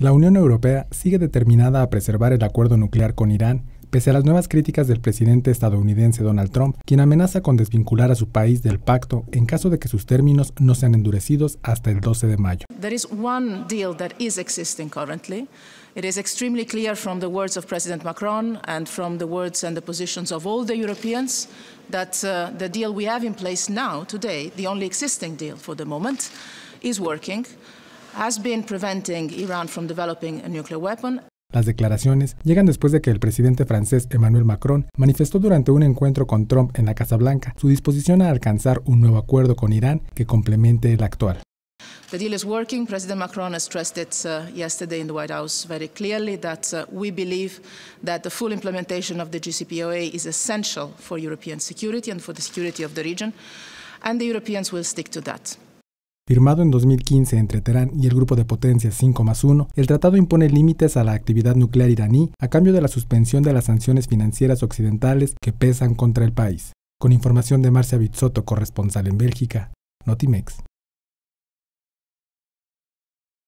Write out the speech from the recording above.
La Unión Europea sigue determinada a preservar el acuerdo nuclear con Irán, pese a las nuevas críticas del presidente estadounidense Donald Trump, quien amenaza con desvincular a su país del pacto en caso de que sus términos no sean endurecidos hasta el 12 de mayo. There is one deal that is existing currently. It is extremely clear from the words of President Macron and from the words and the positions of all the Europeans that uh, the deal we have in place now today, the only existing deal for the moment, is working has been preventing Iran from developing a nuclear weapon. Las declaraciones llegan después de que el presidente francés Emmanuel Macron manifestó durante un encuentro con Trump en la Casa Blanca su disposición a alcanzar un nuevo acuerdo con Irán que complemente el actual. The deal is working. President Macron has stressed it uh, yesterday in the White House very clearly that uh, we believe that the full implementation of the GCPOA is essential for European security and for the security of the region, and the Europeans will stick to that. Firmado en 2015 entre Teherán y el grupo de potencias 5 más 1, el tratado impone límites a la actividad nuclear iraní a cambio de la suspensión de las sanciones financieras occidentales que pesan contra el país. Con información de Marcia Bizzotto, corresponsal en Bélgica, Notimex.